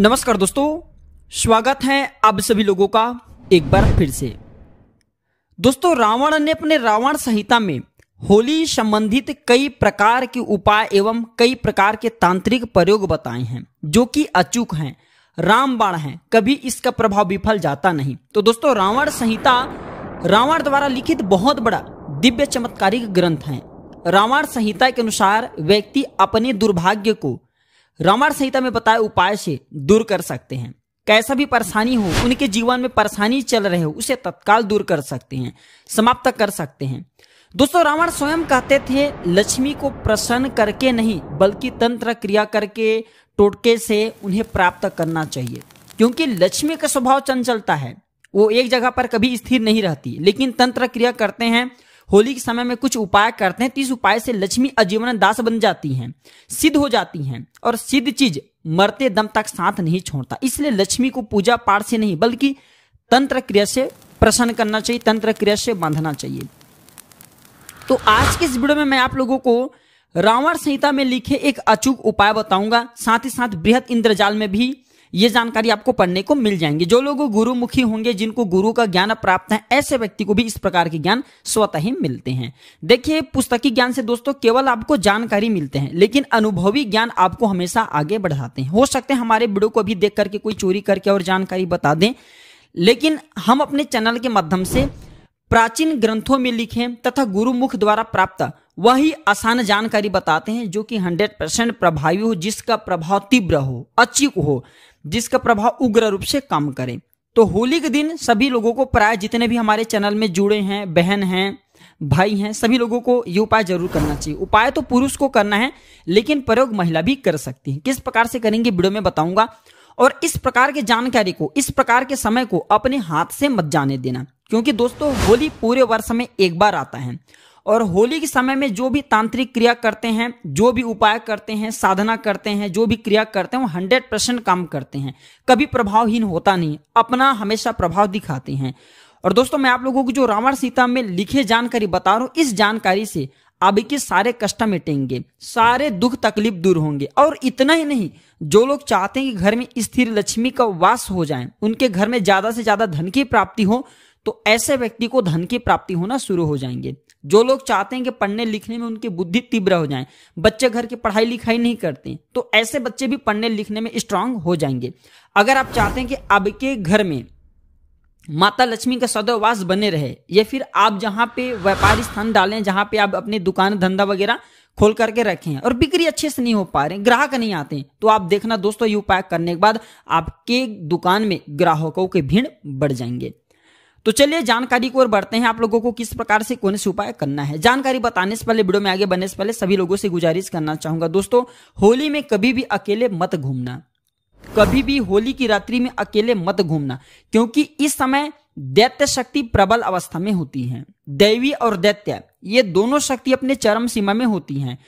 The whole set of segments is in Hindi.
नमस्कार दोस्तों स्वागत है आप सभी लोगों का एक बार फिर से दोस्तों रावण ने अपने रावण संहिता में होली संबंधित कई प्रकार के उपाय एवं कई प्रकार के तांत्रिक प्रयोग बताए हैं जो कि अचूक हैं रामबाण हैं कभी इसका प्रभाव विफल जाता नहीं तो दोस्तों रावण संहिता रावण द्वारा लिखित बहुत बड़ा दिव्य चमत्कारिक ग्रंथ है रावण संहिता के अनुसार व्यक्ति अपने दुर्भाग्य को रामायण संहिता में बताए उपाय से दूर कर सकते हैं कैसा भी परेशानी हो उनके जीवन में परेशानी चल रहे हो उसे तत्काल दूर कर सकते हैं समाप्त कर सकते हैं दोस्तों रावण स्वयं कहते थे लक्ष्मी को प्रसन्न करके नहीं बल्कि तंत्र क्रिया करके टोटके से उन्हें प्राप्त करना चाहिए क्योंकि लक्ष्मी का स्वभाव चंचलता है वो एक जगह पर कभी स्थिर नहीं रहती लेकिन तंत्र क्रिया करते हैं होली के समय में कुछ उपाय करते हैं तो इस उपाय से लक्ष्मी अजीवन दास बन जाती हैं सिद्ध हो जाती हैं और सिद्ध चीज मरते दम तक साथ नहीं छोड़ता इसलिए लक्ष्मी को पूजा पाठ से नहीं बल्कि तंत्र क्रिया से प्रसन्न करना चाहिए तंत्र क्रिया से बांधना चाहिए तो आज के इस वीडियो में मैं आप लोगों को रावण संहिता में लिखे एक अचूक उपाय बताऊंगा साथ ही साथ बृहद इंद्रजाल में भी ये जानकारी आपको पढ़ने को मिल जाएंगे जो लोग गुरुमुखी होंगे जिनको गुरु का ज्ञान प्राप्त है ऐसे व्यक्ति को भी इस प्रकार के ज्ञान स्वतः ही मिलते हैं देखिए पुस्तकी ज्ञान से दोस्तों केवल आपको जानकारी मिलते हैं लेकिन अनुभवी ज्ञान आपको हमेशा आगे बढ़ाते हैं हो सकते हैं हमारे वीडियो को भी देख करके कोई चोरी करके और जानकारी बता दें लेकिन हम अपने चैनल के माध्यम से प्राचीन ग्रंथों में लिखे तथा गुरुमुख द्वारा प्राप्त वही आसान जानकारी बताते हैं जो कि 100 परसेंट प्रभावी हो जिसका प्रभाव तीव्र हो अचीक हो जिसका प्रभाव उग्र रूप से कम करें तो होली के दिन सभी लोगों को प्राय जितने भी हमारे चैनल में जुड़े हैं बहन हैं भाई हैं सभी लोगों को ये उपाय जरूर करना चाहिए उपाय तो पुरुष को करना है लेकिन प्रयोग महिला भी कर सकती है किस प्रकार से करेंगे वीडियो में बताऊंगा और इस प्रकार के जानकारी को इस प्रकार के समय को अपने हाथ से मत जाने देना क्योंकि दोस्तों होली पूरे वर्ष में एक बार आता है और होली के समय में जो भी तांत्रिक क्रिया करते हैं जो भी उपाय करते हैं साधना करते हैं जो भी क्रिया करते हैं वो हंड्रेड परसेंट काम करते हैं कभी प्रभावहीन होता नहीं अपना हमेशा प्रभाव दिखाते हैं और दोस्तों मैं आप लोगों को जो रावण सीता में लिखे जानकारी बता रहा हूँ इस जानकारी से के सारे कष्ट मिटेंगे सारे दुख तकलीफ दूर होंगे और इतना ही नहीं जो लोग चाहते हैं कि घर में स्थिर लक्ष्मी का वास हो जाए उनके घर में ज्यादा से ज्यादा धन की प्राप्ति हो तो ऐसे व्यक्ति को धन की प्राप्ति होना शुरू हो जाएंगे जो लोग चाहते हैं कि पढ़ने लिखने में उनकी बुद्धि तीव्र हो जाए बच्चे घर की पढ़ाई लिखाई नहीं करते तो ऐसे बच्चे भी पढ़ने लिखने में स्ट्रांग हो जाएंगे अगर आप चाहते हैं कि अब के घर में माता लक्ष्मी का सदोवास बने रहे या फिर आप जहां पे व्यापारी स्थान डालें जहां पे आप अपने दुकान धंधा वगैरह खोल करके रखे हैं और बिक्री अच्छे से नहीं हो पा रहे ग्राहक नहीं आते हैं तो आप देखना दोस्तों ये उपाय करने के बाद आपके दुकान में ग्राहकों की भीड़ बढ़ जाएंगे तो चलिए जानकारी को और बढ़ते हैं आप लोगों को किस प्रकार से कौन से उपाय करना है जानकारी बताने से पहले वीडियो में आगे बनने से पहले सभी लोगों से गुजारिश करना चाहूंगा दोस्तों होली में कभी भी अकेले मत घूमना कभी भी होली की रात्रि में अकेले मत घूमना क्योंकि इस समय दैत्य शक्ति प्रबल अवस्था में होती है दैवी और दैत्य ये दोनों शक्ति अपने चरम सीमा में होती हैं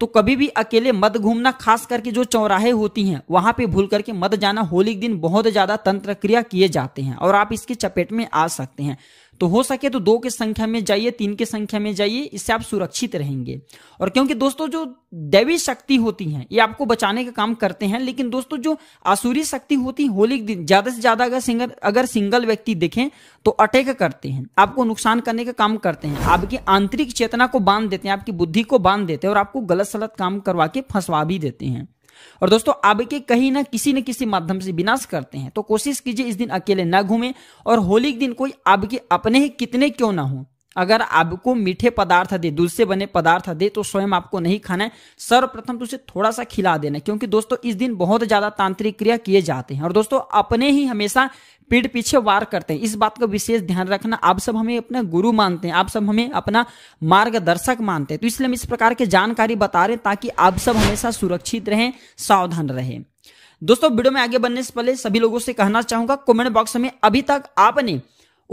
तो कभी भी अकेले मत घूमना खास करके जो चौराहे होती हैं वहां पे भूल करके मत जाना होली के दिन बहुत ज्यादा तंत्र क्रिया किए जाते हैं और आप इसकी चपेट में आ सकते हैं तो हो सके तो दो के संख्या में जाइए तीन के संख्या में जाइए इससे आप सुरक्षित रहेंगे और क्योंकि दोस्तों जो दैवी शक्ति होती है ये आपको बचाने का काम करते हैं लेकिन दोस्तों जो आसुरी शक्ति होती है होली दिन ज्यादा से ज्यादा अगर सिंगल अगर सिंगल व्यक्ति देखें तो अटैक करते हैं आपको नुकसान करने का काम करते हैं आपकी आंतरिक चेतना को बांध देते हैं आपकी बुद्धि को बांध देते हैं और आपको गलत सलत काम करवा के फंसवा भी देते हैं और दोस्तों अब के कहीं ना किसी न किसी माध्यम से विनाश करते हैं तो कोशिश कीजिए इस दिन अकेले ना घूमें और होली के दिन कोई अब के अपने ही कितने क्यों ना हो अगर आपको मीठे पदार्थ दे दूध से बने पदार्थ दे तो स्वयं आपको नहीं खाना है सर्वप्रथम तो उसे थोड़ा सा खिला देना क्योंकि दोस्तों इस दिन बहुत ज्यादा तांत्रिक क्रिया किए जाते हैं और दोस्तों अपने ही हमेशा पीठ पीछे वार करते हैं इस बात का विशेष ध्यान रखना आप सब हमें अपना गुरु मानते हैं आप सब हमें अपना मार्गदर्शक मानते हैं तो इसलिए हम इस प्रकार की जानकारी बता रहे हैं ताकि आप सब हमेशा सुरक्षित रहें सावधान रहें दोस्तों वीडियो में आगे बढ़ने से पहले सभी लोगों से कहना चाहूंगा कमेंट बॉक्स में अभी तक आपने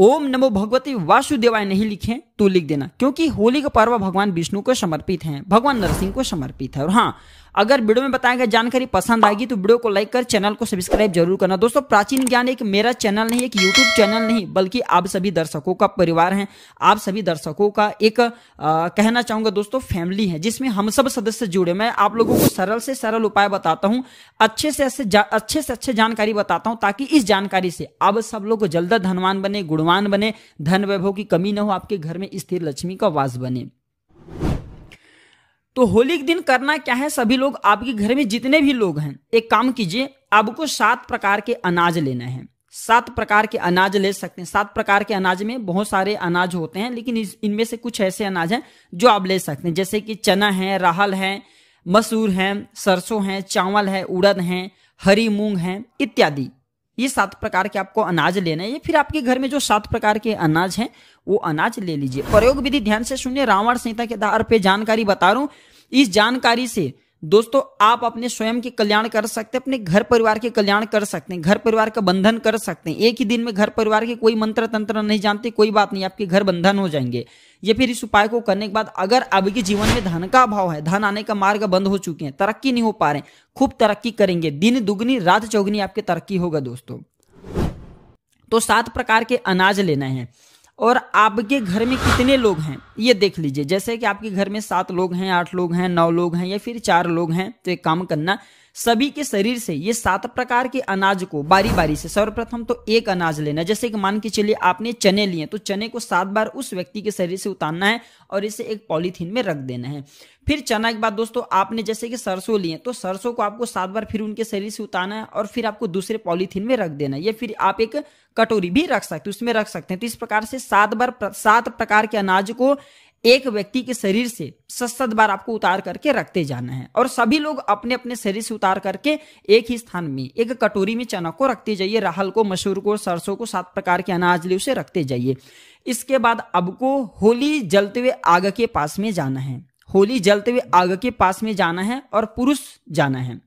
ओम नमो भगवती वासुदेवाय नहीं लिखे तो लिख देना क्योंकि होली का पर्व भगवान विष्णु को समर्पित है भगवान नरसिंह को समर्पित है और हाँ अगर वीडियो में बताया गया जानकारी पसंद आएगी तो वीडियो को लाइक कर चैनल को सब्सक्राइब जरूर करना दोस्तों प्राचीन ज्ञान एक मेरा चैनल नहीं एक यूट्यूब चैनल नहीं बल्कि आप सभी दर्शकों का परिवार है आप सभी दर्शकों का एक आ, कहना चाहूंगा दोस्तों फैमिली है जिसमें हम सब सदस्य जुड़े मैं आप लोगों को सरल से सरल उपाय बताता हूँ अच्छे से अच्छे अच्छे से अच्छे जानकारी बताता हूँ ताकि इस जानकारी से आप सब लोग जल्द धनवान बने गुणवान बने धन वैभव की कमी न हो आपके घर में स्थिर लक्ष्मी का वास बने तो होली के दिन करना क्या है सभी लोग आपके घर में जितने भी लोग हैं एक काम कीजिए आपको सात प्रकार के अनाज लेना है सात प्रकार के अनाज ले सकते हैं सात प्रकार के अनाज में बहुत सारे अनाज होते हैं लेकिन इनमें से कुछ ऐसे अनाज हैं जो आप ले सकते हैं जैसे कि चना है राहल है मसूर है सरसों है चावल है उड़द है हरी मूंग है इत्यादि ये सात प्रकार के आपको अनाज लेना है या फिर आपके घर में जो सात प्रकार के अनाज हैं वो अनाज ले लीजिए प्रयोग विधि ध्यान से सुनिए रावण संहिता के आधार पर जानकारी बता रहा हूं इस जानकारी से दोस्तों आप अपने स्वयं के कल्याण कर सकते हैं अपने घर परिवार के कल्याण कर सकते हैं घर परिवार का बंधन कर सकते हैं एक ही दिन में घर परिवार के कोई मंत्र तंत्र नहीं जानते कोई बात नहीं आपके घर बंधन हो जाएंगे ये फिर इस उपाय को करने के बाद अगर आपके जीवन में धन का अभाव है धन आने का मार्ग बंद हो चुके हैं तरक्की नहीं हो पा रहे खूब तरक्की करेंगे दिन दुगनी रात चौगनी आपकी तरक्की होगा दोस्तों तो सात प्रकार के अनाज लेना है और आपके घर में कितने लोग हैं ये देख लीजिए जैसे कि आपके घर में सात लोग हैं आठ लोग हैं नौ लोग हैं या फिर चार लोग हैं तो एक काम करना सभी के शरीर से ये सात प्रकार के अनाज को बारी बारी से सर्वप्रथम तो एक अनाज लेना जैसे कि मान के चलिए आपने चने लिए तो चने को सात बार उस व्यक्ति के शरीर से उतारना है और इसे एक पॉलीथीन में रख देना है फिर चना के बाद दोस्तों आपने जैसे कि सरसों लिए तो सरसों को आपको सात बार फिर उनके शरीर से उतारना है और फिर आपको दूसरे पॉलीथीन में रख देना है या फिर आप एक कटोरी भी रख सकते हैं उसमें रख सकते हैं तो इस प्रकार से सात बार सात प्रकार के अनाज को एक व्यक्ति के शरीर से सत बार आपको उतार करके रखते जाना है और सभी लोग अपने अपने शरीर से उतार करके एक ही स्थान में एक कटोरी में चना को रखते जाइए राहल को मसूर को सरसों को सात प्रकार के अनाज ले उसे रखते जाइए इसके बाद आपको होली जलते हुए आग के पास में जाना है होली जलते हुए आग के पास में जाना है और पुरुष जाना है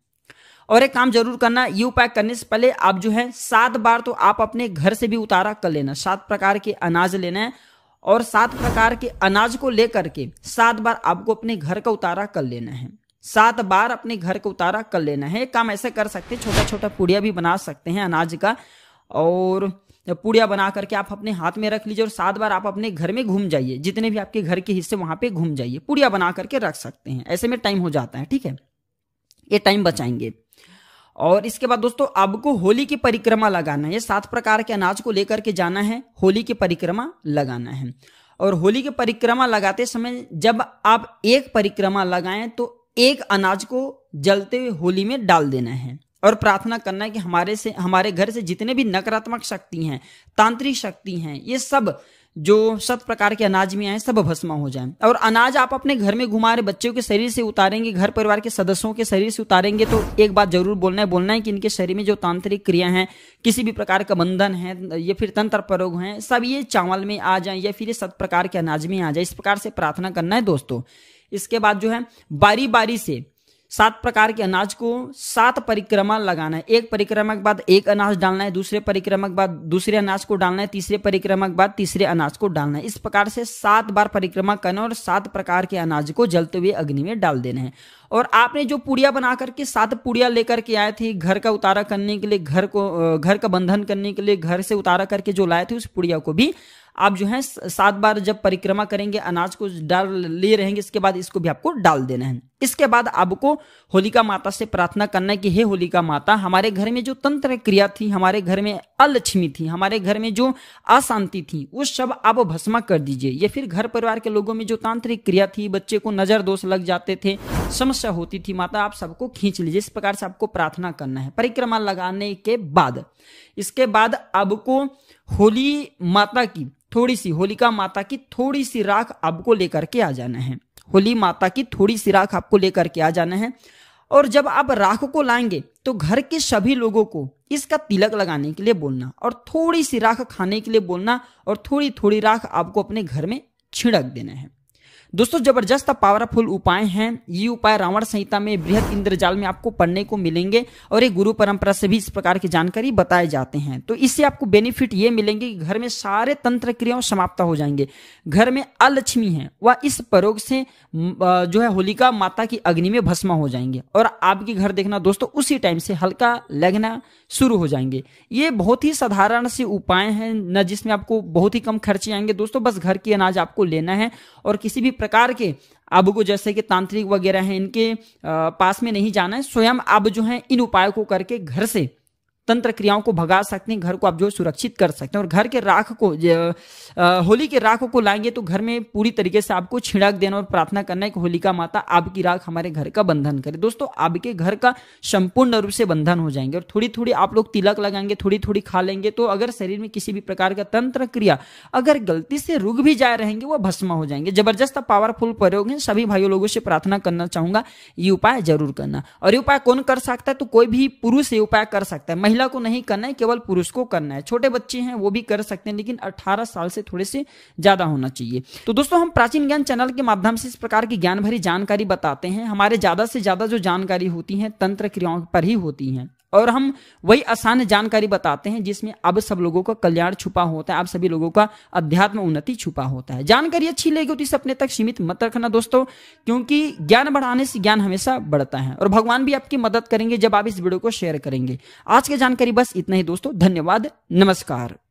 और एक काम जरूर करना ये उपाय करने से पहले आप जो है सात बार तो आप अपने घर से भी उतारा कर लेना सात प्रकार के अनाज लेना है और सात प्रकार के अनाज को लेकर के सात बार आपको अपने घर का उतारा कर लेना है सात बार अपने घर का उतारा कर लेना है एक काम ऐसे कर सकते हैं छोटा छोटा पुड़िया भी बना सकते हैं अनाज का और पुड़िया बना करके आप अपने हाथ में रख लीजिए और सात बार आप अपने घर में घूम जाइए जितने भी आपके घर के हिस्से वहां पे घूम जाइए पुड़िया बना करके रख सकते हैं ऐसे में टाइम हो जाता है ठीक है ये टाइम बचाएंगे और इसके बाद दोस्तों आपको होली की परिक्रमा लगाना है सात प्रकार के अनाज को लेकर के जाना है होली की परिक्रमा लगाना है और होली की परिक्रमा लगाते समय जब आप एक परिक्रमा लगाएं तो एक अनाज को जलते हुए होली में डाल देना है और प्रार्थना करना है कि हमारे से हमारे घर से जितने भी नकारात्मक शक्ति हैं तांत्रिक शक्ति हैं ये सब जो सब प्रकार के अनाज में आए सब भस्म हो जाए और अनाज आप अपने घर में घुमा रहे बच्चों के शरीर से उतारेंगे घर परिवार के सदस्यों के शरीर से उतारेंगे तो एक बात जरूर बोलना है बोलना है कि इनके शरीर में जो तांत्रिक क्रिया हैं किसी भी प्रकार का बंधन है या फिर तंत्र प्रयोग हैं सब ये चावल में आ जाए या फिर ये सब प्रकार के अनाज में आ जाए इस प्रकार से प्रार्थना करना है दोस्तों इसके बाद जो है बारी बारी से सात प्रकार के अनाज को सात परिक्रमा लगाना है एक परिक्रमा के बाद एक अनाज डालना है दूसरे परिक्रमा के बाद दूसरे अनाज को डालना है तीसरे परिक्रमा के बाद तीसरे अनाज को डालना है इस प्रकार से सात बार परिक्रमा करना और सात प्रकार के अनाज को जलते हुए अग्नि में डाल देना है और आपने जो पुड़िया बना करके सात पुड़िया लेकर के आए थे घर का उतारा करने के लिए घर को घर का बंधन करने के लिए घर से उतारा करके जो लाए थे उस पुड़िया को भी आप जो है सात बार जब परिक्रमा करेंगे अनाज को डाल ले रहेंगे इसके बाद इसको भी आपको डाल देना है इसके बाद आपको होलिका माता से प्रार्थना करना है कि हे होलिका माता हमारे घर में जो तंत्र क्रिया थी हमारे घर में अलक्ष्मी थी हमारे घर में जो अशांति थी वो सब आप भस्मा कर दीजिए या फिर घर परिवार के लोगों में जो तांत्रिक क्रिया थी बच्चे को नजर दोष लग जाते थे समस्या होती थी माता आप सबको खींच लीजिए इस प्रकार से आपको प्रार्थना करना है परिक्रमा लगाने के बाद इसके बाद आपको होली माता की थोड़ी सी होलिका माता की थोड़ी सी राख आपको लेकर के आ जाना है होली माता की थोड़ी सी राख आपको लेकर के आ जाना है और जब आप राख को लाएंगे तो घर के सभी लोगों को इसका तिलक लगाने के लिए बोलना और थोड़ी सी राख खाने के लिए बोलना और थोड़ी थोड़ी राख आपको अपने घर में छिड़क देना है दोस्तों जबरदस्त पावरफुल उपाय हैं ये उपाय रावण संहिता में बृहद इंद्रजाल में आपको पढ़ने को मिलेंगे और ये गुरु परंपरा से भी इस प्रकार की जानकारी बताए जाते हैं तो इससे आपको बेनिफिट ये मिलेंगे कि घर में सारे तंत्र क्रियाओं समाप्त हो जाएंगे घर में अलक्ष्मी है वह इस प्रयोग से जो है होलिका माता की अग्नि में भस्मा हो जाएंगे और आपके घर देखना दोस्तों उसी टाइम से हल्का लगना शुरू हो जाएंगे ये बहुत ही साधारण से उपाय हैं न जिसमें आपको बहुत ही कम खर्चे आएंगे दोस्तों बस घर की अनाज आपको लेना है और किसी भी प्रकार के अब को जैसे कि तांत्रिक वगैरह हैं इनके पास में नहीं जाना है स्वयं अब जो है इन उपायों को करके घर से तंत्र क्रियाओं को भगा सकते हैं घर को आप जो सुरक्षित कर सकते हैं और घर के राख को होली के राख को लाएंगे तो घर में पूरी तरीके से आपको छिड़क देना और प्रार्थना करना है कि होलिका माता आपकी राख हमारे घर का बंधन करे दोस्तों आपके घर का संपूर्ण रूप से बंधन हो जाएंगे और थोड़ी थोड़ी आप लोग तिलक लगाएंगे थोड़ी थोड़ी खा लेंगे तो अगर शरीर में किसी भी प्रकार का तंत्र क्रिया अगर गलती से रुक भी जाए रहेंगे वह भस्मा हो जाएंगे जबरदस्त पावरफुल प्रयोग है सभी भाइयों लोगों से प्रार्थना करना चाहूंगा ये उपाय जरूर करना और ये उपाय कौन कर सकता है तो कोई भी पुरुष ये उपाय कर सकता है महिला महिला को नहीं करना है केवल पुरुष को करना है छोटे बच्चे हैं वो भी कर सकते हैं लेकिन 18 साल से थोड़े से ज्यादा होना चाहिए तो दोस्तों हम प्राचीन ज्ञान चैनल के माध्यम से इस प्रकार की ज्ञान भरी जानकारी बताते हैं हमारे ज्यादा से ज्यादा जो जानकारी होती है तंत्र क्रियाओं पर ही होती है और हम वही आसान जानकारी बताते हैं जिसमें अब सब लोगों का कल्याण छुपा होता है अब सभी लोगों का अध्यात्म उन्नति छुपा होता है जानकारी अच्छी लगी तो इसे अपने तक सीमित मत रखना दोस्तों क्योंकि ज्ञान बढ़ाने से ज्ञान हमेशा बढ़ता है और भगवान भी आपकी मदद करेंगे जब आप इस वीडियो को शेयर करेंगे आज की जानकारी बस इतना ही दोस्तों धन्यवाद नमस्कार